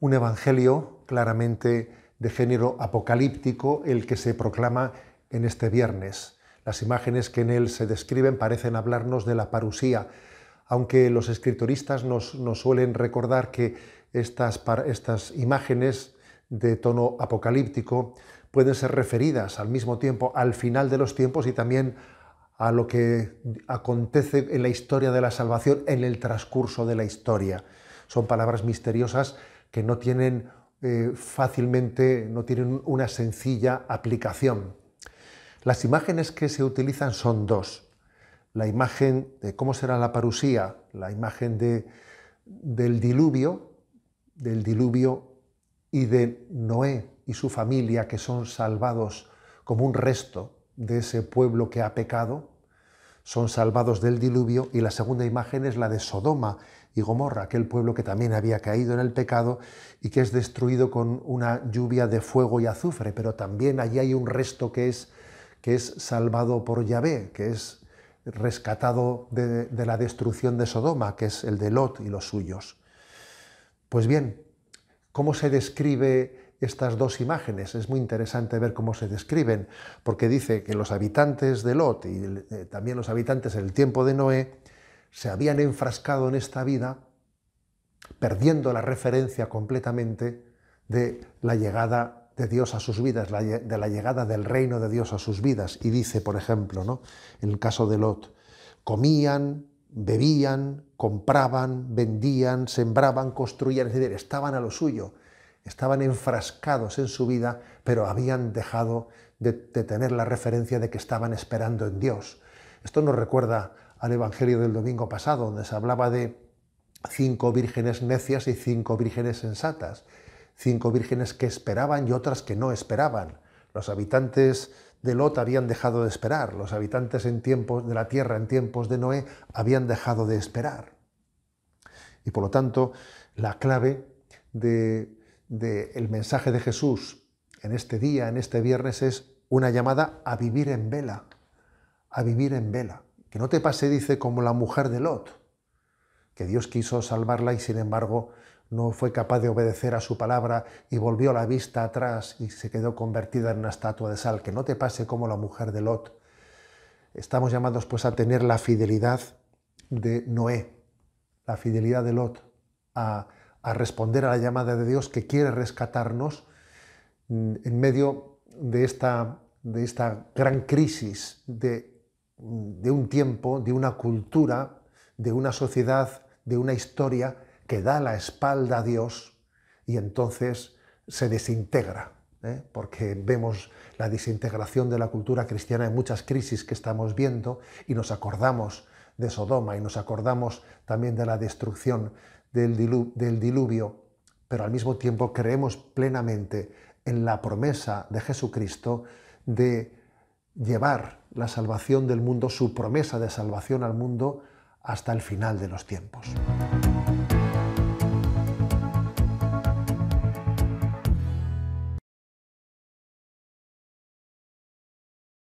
un evangelio claramente de género apocalíptico, el que se proclama en este viernes. Las imágenes que en él se describen parecen hablarnos de la parusía, aunque los escritoristas nos, suelen recordar que estas, estas imágenes de tono apocalíptico pueden ser referidas al mismo tiempo al final de los tiempos y también a lo que acontece en la historia de la salvación en el transcurso de la historia. Son palabras misteriosas que no tienen eh, fácilmente, no tienen una sencilla aplicación. Las imágenes que se utilizan son dos. La imagen de cómo será la parusía, la imagen del diluvio, del diluvio y de Noé y su familia que son salvados como un resto de ese pueblo que ha pecado, son salvados del diluvio y la segunda imagen es la de Sodoma y Gomorra, aquel pueblo que también había caído en el pecado y que es destruido con una lluvia de fuego y azufre, pero también allí hay un resto que es, que es salvado por Yahvé, que es rescatado de la destrucción de Sodoma, que es el de Lot y los suyos. Pues bien, ¿cómo se describe estas dos imágenes. Es muy interesante ver cómo se describen, porque dice que los habitantes de Lot y eh, también los habitantes en el tiempo de Noé se habían enfrascado en esta vida perdiendo la referencia completamente de la llegada de Dios a sus vidas, de la llegada del reino de Dios a sus vidas. Y dice, por ejemplo, ¿no? en el caso de Lot, comían, bebían, compraban, vendían, sembraban, construían, es estaban a lo suyo estaban enfrascados en su vida, pero habían dejado de, tener la referencia de que estaban esperando en Dios. Esto nos recuerda al Evangelio del domingo pasado, donde se hablaba de cinco vírgenes necias y cinco vírgenes sensatas, cinco vírgenes que esperaban y otras que no esperaban. Los habitantes de Lot habían dejado de esperar, los habitantes en tiempos de la tierra en tiempos de Noé habían dejado de esperar. Y por lo tanto, la clave de del mensaje de Jesús en este día, en este viernes, es una llamada a vivir en vela, a vivir en vela. Que no te pase, dice, como la mujer de Lot, que Dios quiso salvarla y sin embargo no fue capaz de obedecer a su palabra y volvió la vista atrás y se quedó convertida en una estatua de sal. Que no te pase como la mujer de Lot. Estamos llamados pues a tener la fidelidad de Noé, la fidelidad de Lot, a a responder a la llamada de Dios que quiere rescatarnos mm, en medio de esta, de esta gran crisis mm, de, un tiempo, de una cultura, de una sociedad, de una historia que da la espalda a Dios y entonces se desintegra, ¿eh? porque vemos la desintegración de la cultura cristiana en muchas crisis que estamos viendo y nos acordamos de Sodoma y nos acordamos también de la destrucción del, diluvio, pero al mismo tiempo creemos plenamente en la promesa de Jesucristo de llevar la salvación del mundo, su promesa de salvación al mundo, hasta el final de los tiempos.